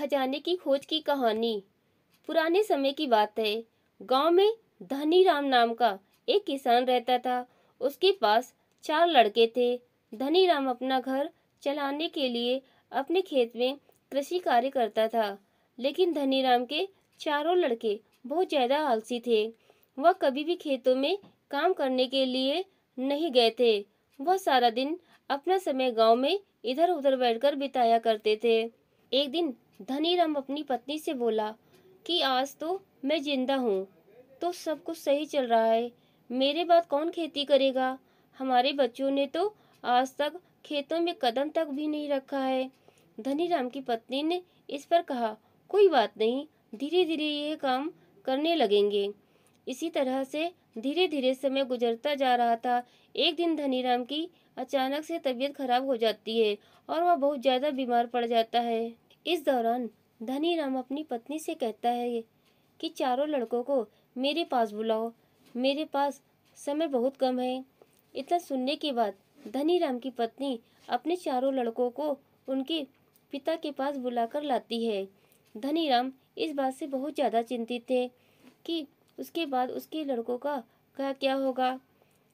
खजाने की खोज की कहानी पुराने समय की बात है गांव में धनी राम नाम का एक किसान रहता था उसके पास चार लड़के थे धनी राम अपना घर चलाने के लिए अपने खेत में कृषि कार्य करता था लेकिन धनी राम के चारों लड़के बहुत ज़्यादा आलसी थे वह कभी भी खेतों में काम करने के लिए नहीं गए थे वह सारा दिन अपना समय गांव में इधर उधर बैठकर बिताया करते थे एक दिन धनी राम अपनी पत्नी से बोला कि आज तो मैं जिंदा हूँ तो सब कुछ सही चल रहा है मेरे बाद कौन खेती करेगा हमारे बच्चों ने तो आज तक खेतों में कदम तक भी नहीं रखा है धनी राम की पत्नी ने इस पर कहा कोई बात नहीं धीरे धीरे ये काम करने लगेंगे इसी तरह से धीरे धीरे समय गुजरता जा रहा था एक दिन धनीराम की अचानक से तबीयत खराब हो जाती है और वह बहुत ज़्यादा बीमार पड़ जाता है इस दौरान धनीराम अपनी पत्नी से कहता है कि चारों लड़कों को मेरे पास बुलाओ मेरे पास समय बहुत कम है इतना सुनने के बाद धनीराम की पत्नी अपने चारों लड़कों को उनके पिता के पास बुलाकर लाती है धनीराम इस बात से बहुत ज़्यादा चिंतित थे कि उसके बाद उसके लड़कों का कहा क्या होगा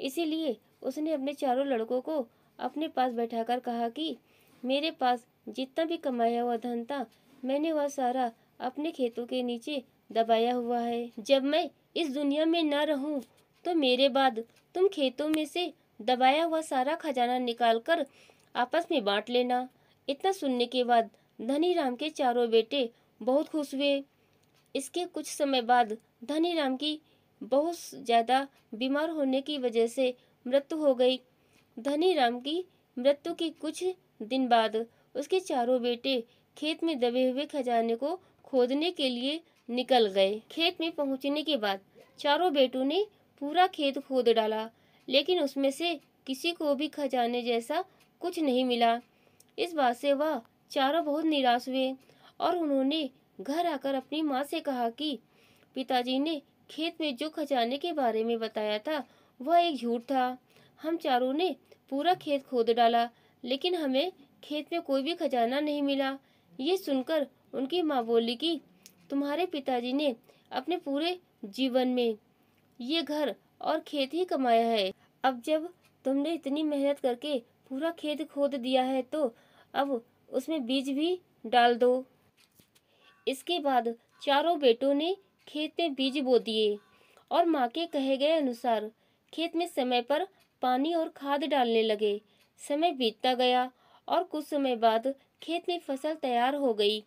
इसीलिए उसने अपने चारों लड़कों को अपने पास बैठाकर कहा कि मेरे पास जितना भी कमाया हुआ धन था मैंने वह सारा अपने खेतों के नीचे दबाया हुआ है जब मैं इस दुनिया में न रहूं तो मेरे बाद तुम खेतों में से दबाया हुआ सारा खजाना निकालकर आपस में बांट लेना इतना सुनने के बाद धनी राम के चारों बेटे बहुत खुश हुए इसके कुछ समय बाद धनी राम की बहुत ज़्यादा बीमार होने की वजह से मृत्यु हो गई धनी राम की मृत्यु के कुछ दिन बाद उसके चारों बेटे खेत में दबे हुए खजाने को खोदने के लिए निकल गए खेत में पहुंचने के बाद चारों बेटों ने पूरा खेत खोद डाला लेकिन उसमें से किसी को भी खजाने जैसा कुछ नहीं मिला इस बात से वह चारों बहुत निराश हुए और उन्होंने घर आकर अपनी माँ से कहा कि पिताजी ने खेत में जो खजाने के बारे में बताया था वह एक झूठ था हम चारों ने पूरा खेत खोद डाला लेकिन हमें खेत में कोई भी खजाना नहीं मिला ये सुनकर उनकी माँ बोली कि तुम्हारे पिताजी ने अपने पूरे जीवन में ये घर और खेत ही कमाया है अब जब तुमने इतनी मेहनत करके पूरा खेत खोद दिया है तो अब उसमें बीज भी डाल दो इसके बाद चारों बेटों ने खेत में बीज बो दिए और माँ के कहे गए अनुसार खेत में समय पर पानी और खाद डालने लगे समय बीतता गया और कुछ समय बाद खेत में फसल तैयार हो गई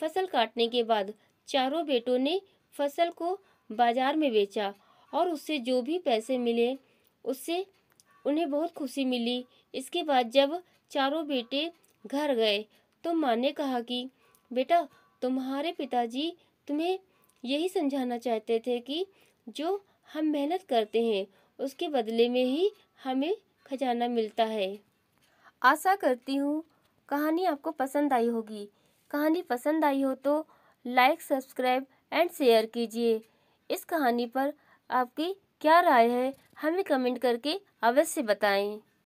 फसल काटने के बाद चारों बेटों ने फसल को बाजार में बेचा और उससे जो भी पैसे मिले उससे उन्हें बहुत खुशी मिली इसके बाद जब चारों बेटे घर गए तो माँ ने कहा कि बेटा तुम्हारे पिताजी तुम्हें यही समझाना चाहते थे कि जो हम मेहनत करते हैं उसके बदले में ही हमें खजाना मिलता है आशा करती हूँ कहानी आपको पसंद आई होगी कहानी पसंद आई हो तो लाइक सब्सक्राइब एंड शेयर कीजिए इस कहानी पर आपकी क्या राय है हमें कमेंट करके अवश्य बताएं